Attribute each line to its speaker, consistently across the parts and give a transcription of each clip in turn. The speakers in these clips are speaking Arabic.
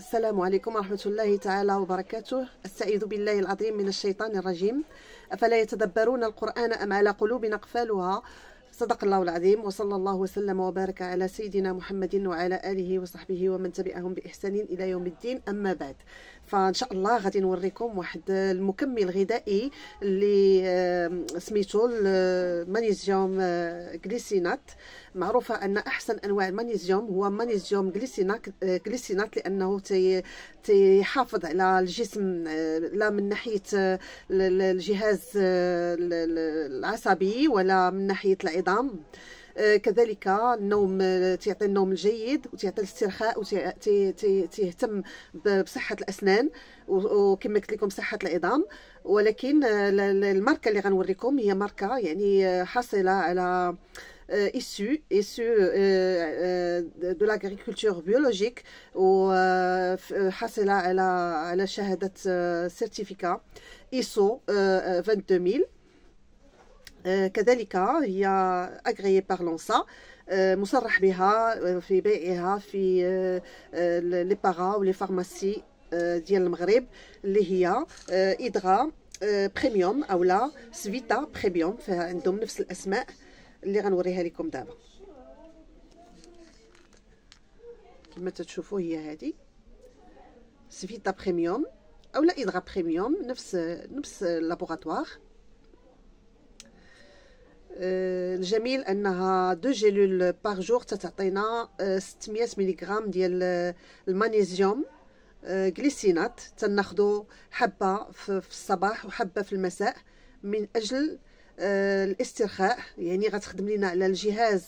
Speaker 1: السلام عليكم ورحمة الله تعالى وبركاته أستعيذ بالله العظيم من الشيطان الرجيم أفلا يتدبرون القرآن أم على قلوب أقفالها صدق الله العظيم وصلى الله وسلم وبارك على سيدنا محمد وعلى آله وصحبه ومن تبعهم بإحسان إلى يوم الدين أما بعد فان شاء الله غادي نوريكم واحد المكمل غذائي اللي سميتو المانيزيوم غليسينات آه، معروفه ان احسن انواع المانيزيوم هو مانيزيوم غليسينات آه، لانه تيحافظ على الجسم آه، لا من ناحيه الجهاز العصبي ولا من ناحيه العظام النظام آه، كذلك النوم آه، تيعطي النوم الجيد وتيعطي الاسترخاء وتيهتم بصحه الاسنان وكما قلت لكم صحه العظام ولكن آه، الماركه اللي غنوريكم هي ماركه يعني حاصله على ايسو ايسو دو لاغريكولتور بيولوجيك وحاصله على على شهادة سيرتيفيكا ايسو 22000 آه، كذلك هي أغري بار لونسا آه، مصرح بها آه، في بيعها في لي باغا ولي فارماسي ديال المغرب اللي هي ادغا بريميوم اولا سفيتا بريميوم فيها عندهم نفس الاسماء اللي غنوريها لكم دابا كما تتشوفوا هي هذه سفيتا بريميوم اولا ادغا بريميوم نفس نفس اللابوغاتوار آه، الجميل انها دو جيلول باغ جور تتعطينا 600 آه، ملغ ديال آه، المغنيسيوم غليسينات تناخذوا حبه في الصباح وحبه في المساء من اجل الاسترخاء يعني غتخدم لنا على الجهاز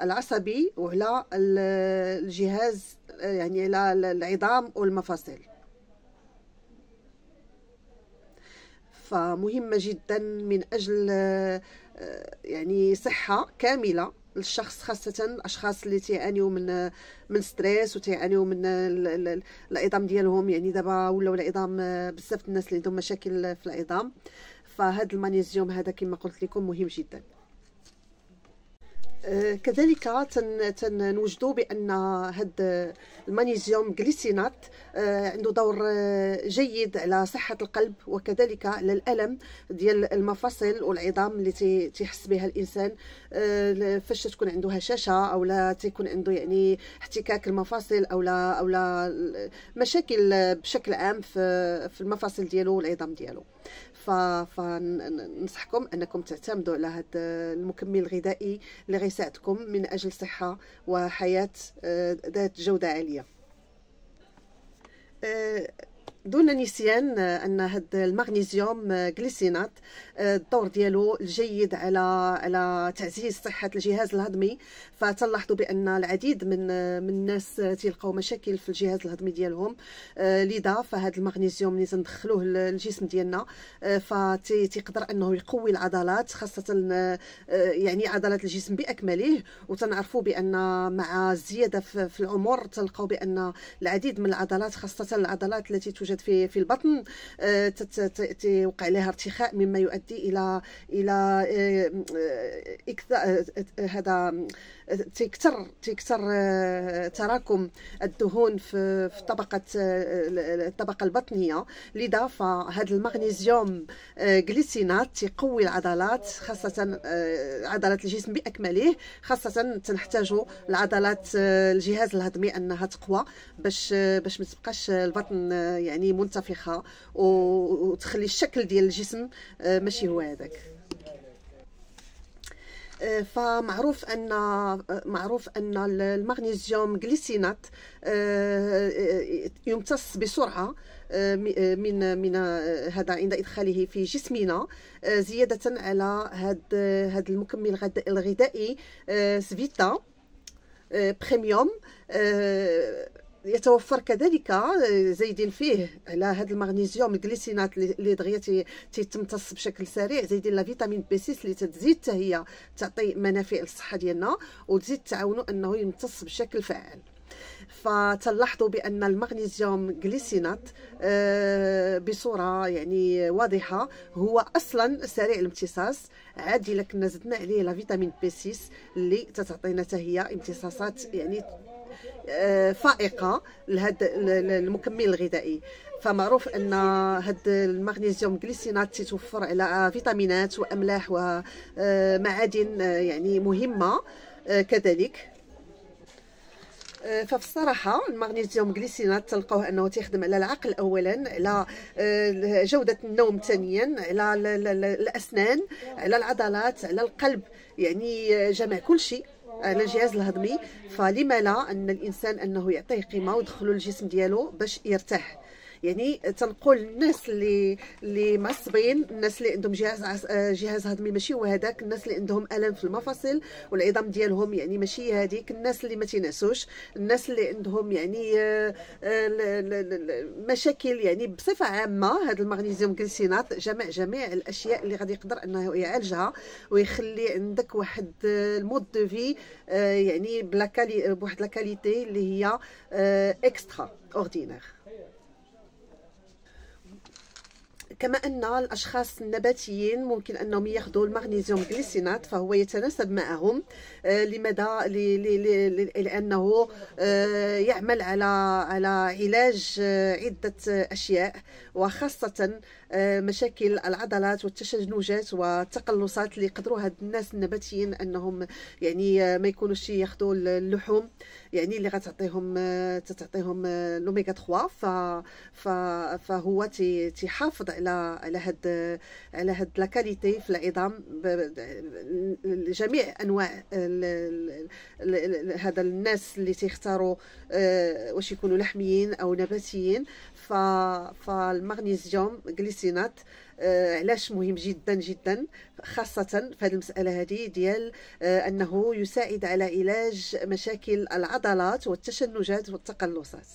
Speaker 1: العصبي وعلى الجهاز يعني على العظام والمفاصل فمهمه جدا من اجل يعني صحه كامله للشخص خاصه الاشخاص اللي تيعانيو من من ستريس وتيعانيو من العظام ديالهم يعني دابا ولاو العظام بزاف الناس اللي عندهم مشاكل في العظام فهاد المغنيزيوم هذا كما قلت لكم مهم جدا كذلك تنوجدوا بان هذا المانيزيوم جليسينات آه، عنده دور آه، جيد على صحه القلب وكذلك على الالم ديال المفاصل والعظام اللي تيحس بها الانسان آه، فاش تكون عنده هشاشه او لا تيكون عنده يعني احتكاك المفاصل او لا او لا مشاكل بشكل عام في المفاصل ديالو والعظام ديالو فننصحكم انكم تعتمدوا على هذا المكمل الغذائي اللي غيساعدكم من اجل صحه وحياه آه، ذات جوده عاليه آه، دون نسيان آه، ان هذا المغنيسيوم غليسينات آه، آه، الدور ديالو الجيد على على تعزيز صحه الجهاز الهضمي فتلاحظوا بان العديد من من الناس تيلقاو مشاكل في الجهاز الهضمي ديالهم لذا فهاد المغنيسيوم اللي تندخلوه للجسم ديالنا فتيقدر انه يقوي العضلات خاصه يعني عضلات الجسم باكمله وتنعرفوا بان مع الزياده في العمر تلقاو بان العديد من العضلات خاصه العضلات التي توجد تنبسط في في البطن آه، توقع لها ارتخاء مما يؤدي الى الى آه، آه، هذا تكثر تكثر تراكم الدهون في في طبقه الطبقه البطنيه لذا فهذا المغنيسيوم جليسينات تقوي العضلات خاصه عضلات الجسم باكمله خاصه تنحتاج العضلات الجهاز الهضمي انها تقوى باش باش ما تبقاش البطن يعني يعني منتفخه وتخلي الشكل ديال الجسم آه، ماشي هو هذاك آه، فمعروف ان آه، معروف ان المغنيسيوم جليسينات يمتص بسرعه من من هذا عند ادخاله في جسمنا زياده على هذا هذا المكمل الغذائي سفيتا بريميوم يتوفر كذلك آه، زايدين فيه على هذا المغنيسيوم الجليسينات اللي دغيا تيتمتص بشكل سريع زايدين لا فيتامين بي 6 اللي تزيد حتى هي تعطي منافع للصحه ديالنا وتزيد تعاونو انه يمتص بشكل فعال فتلاحظوا بان المغنيسيوم جليسينات آه، بصوره يعني واضحه هو اصلا سريع الامتصاص عادي الا كنا زدنا عليه لا فيتامين بي 6 اللي تتعطينا حتى هي امتصاصات يعني آه، فائقه لهذا المكمل الغذائي فمعروف ان هاد المغنيسيوم غليسينات تتوفر على فيتامينات واملاح ومعادن آه، يعني مهمه آه، كذلك ففي الصراحه المغنيسيوم جليسينات تلقوه انه تيخدم على العقل اولا على جوده النوم ثانيا على الاسنان على العضلات على القلب يعني جمع كل شيء على الجهاز الهضمي فلما لا ان الانسان انه يعطيه قيمه ويدخلوا الجسم ديالو باش يرتاح يعني تنقول الناس اللي اللي معصبين الناس اللي عندهم جهاز آه، جهاز هضمي ماشي هو هذاك الناس اللي عندهم الم في المفاصل والعظام ديالهم يعني ماشي هذيك الناس اللي ما تينعسوش الناس اللي عندهم يعني آه، آه، مشاكل يعني بصفه عامه هذا المغنيسيوم كلسينات جمع جميع الاشياء اللي غادي يقدر انه يعالجها ويخلي عندك واحد المود دو في يعني بلا بواحد لا كاليتي اللي هي اكسترا اوردينير كما أن الأشخاص النباتيين ممكن أنهم يأخذوا المغنيسيوم غليسينات فهو يتناسب معهم آه، لماذا لأنه آه، يعمل على على علاج آه، عدة أشياء وخاصة آه، مشاكل العضلات والتشنجات والتقلصات اللي يقدروا هاد الناس النباتيين انهم يعني آه، ما يكونوش ياخذوا اللحوم يعني اللي غتعطيهم آه، تعطيهم الاوميغا 3 ف فهو تيحافظ على على هاد على هاد لا كاليتي في العظام جميع انواع هذا الناس اللي تيختاروا واش يكونوا لحميين او نباتيين فالمغنيسيوم الستينات آه علاش مهم جدا جدا خاصة في هذه المسألة هذه ديال آه أنه يساعد على علاج مشاكل العضلات والتشنجات والتقلصات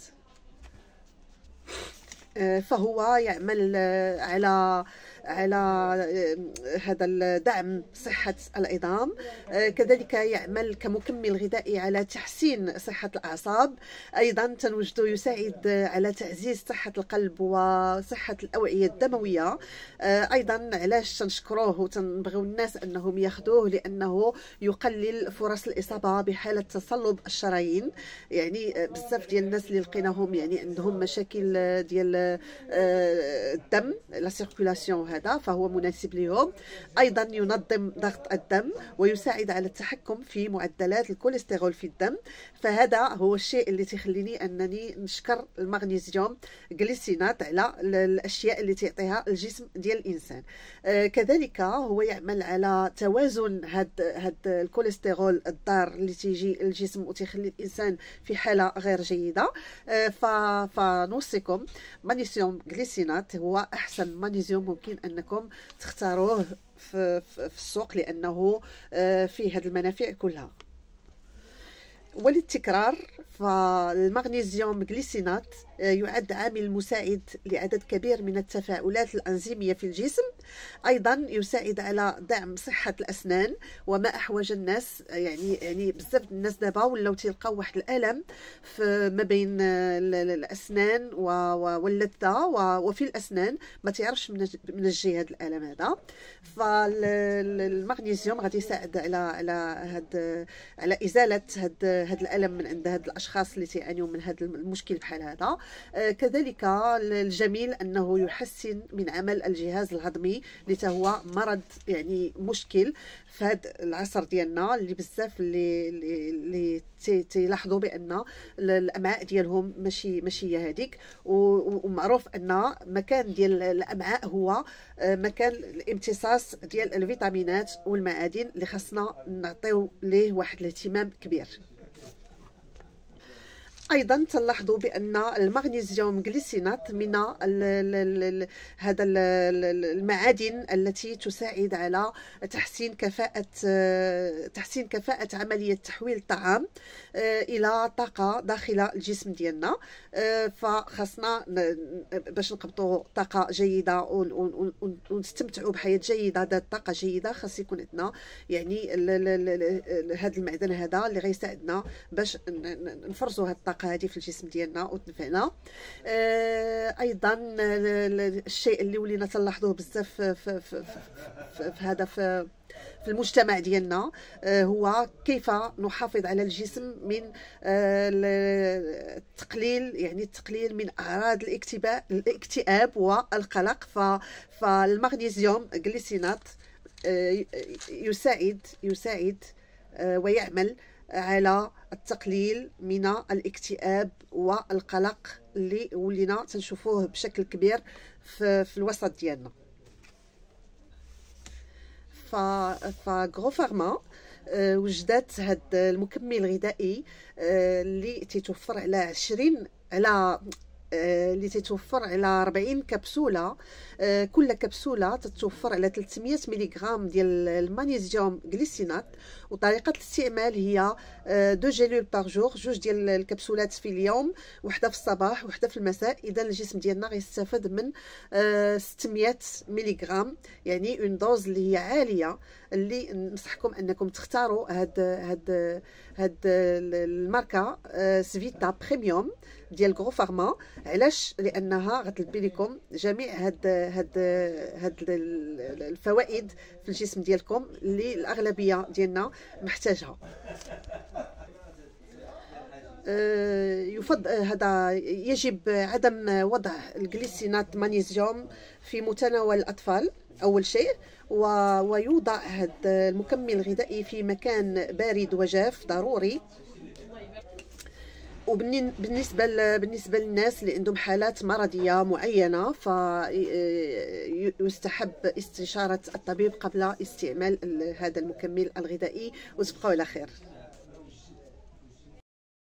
Speaker 1: آه فهو يعمل آه، على على آه، هذا الدعم صحة العظام آه، كذلك يعمل كمكمل غذائي على تحسين صحة الأعصاب أيضا تنوجد يساعد على تعزيز صحة القلب وصحة الأوعية الدموية آه، أيضا علاش تنشكروه وتنبغيو الناس أنهم ياخذوه لأنه يقلل فرص الإصابة بحالة تصلب الشرايين يعني بزاف ديال الناس اللي لقيناهم يعني عندهم مشاكل ديال الدم لا سيركولاسيون هذا فهو مناسب لهم أيضا ينظم ضغط الدم ويساعد على التحكم في معدلات الكوليسترول في الدم فهذا هو الشيء اللي تيخليني أنني نشكر المغنيسيوم جليسينات على الأشياء اللي تيعطيها الجسم ديال الإنسان آه، كذلك هو يعمل على توازن هاد, هاد الكوليسترول الضار اللي تيجي الجسم وتيخلي الإنسان في حالة غير جيدة آه، فنوصيكم مغنيسيوم جليسينات هو أحسن مغنيسيوم ممكن انكم تختاروه في, في السوق لانه آه، فيه هذه المنافع كلها وللتكرار فالمغنيسيوم غليسينات آه، يعد عامل مساعد لعدد كبير من التفاعلات الأنزيمية في الجسم أيضا يساعد على دعم صحة الأسنان وما أحوج الناس آه، يعني يعني بزاف الناس دابا ولاو تلقاو واحد الألم في ما بين آه، الأسنان واللثة وفي الأسنان ما تعرفش من الجهة هذا الألم هذا فالمغنيسيوم غادي يساعد على على هاد على إزالة هاد هاد الألم من عند هاد الأشخاص الاشخاص اللي تيعانيو من هذا المشكل بحال هذا آه، كذلك الجميل انه يحسن من عمل الجهاز الهضمي اللي هو مرض يعني مشكل في هذا العصر ديالنا اللي بزاف اللي اللي تيلاحظوا بان الامعاء ديالهم ماشي ماشي هي هذيك ومعروف ان مكان ديال الامعاء هو آه، مكان الامتصاص ديال الفيتامينات والمعادن اللي خاصنا نعطيو ليه واحد الاهتمام كبير ايضا تلاحظوا بان المغنيسيوم غليسينات من هذا المعادن التي تساعد على تحسين كفاءه تحسين كفاءه عمليه تحويل الطعام آه، الى طاقه داخل الجسم ديالنا آه، فخاصنا باش نقبضوا طاقه جيده ونستمتعوا بحياه جيده ذات طاقه جيده خاص يكون عندنا يعني هذا المعدن هذا اللي غيساعدنا باش نفرزوا هذه الطاقه الطاقه هذه في الجسم ديالنا وتنفعنا آه ايضا الشيء اللي ولينا تنلاحظوه بزاف في, في, في, في, في هذا في في المجتمع ديالنا آه، هو كيف نحافظ على الجسم من آه، التقليل يعني التقليل من اعراض الاكتئاب والقلق فالمغنيسيوم جليسينات آه، يساعد يساعد ويعمل على التقليل من الاكتئاب والقلق اللي ولينا تنشوفوه بشكل كبير في, في الوسط ديالنا ف ف فارما آه، وجدت هذا المكمل الغذائي آه، اللي تيتوفر على 20 على آه، اللي تتوفر على 40 كبسوله آه، كل كبسوله تتوفر على 300 ملغ ديال المانيزيوم غليسينات وطريقه الاستعمال هي دو جيلول بار جوغ جوج ديال الكبسولات في اليوم وحده في الصباح وحده في المساء اذا الجسم ديالنا غيستافد من 600 آه، ملغ يعني اون دوز اللي هي عاليه اللي نصحكم انكم تختاروا هاد هاد هاد الماركه آه، سفيتا بريميوم ديال غرو فارما علاش لانها غتلبي لكم جميع هاد هاد هاد الفوائد في الجسم ديالكم اللي الاغلبيه ديالنا محتاجها آه، يفضل هذا يجب عدم وضع الجليسينات مانيزيوم في متناول الاطفال أول شيء ويوضع هذا المكمل الغذائي في مكان بارد وجاف ضروري وبالنسبه بالنسبه للناس اللي عندهم حالات مرضيه معينه فيستحب استشاره الطبيب قبل استعمال هذا المكمل الغذائي وتبقوا على خير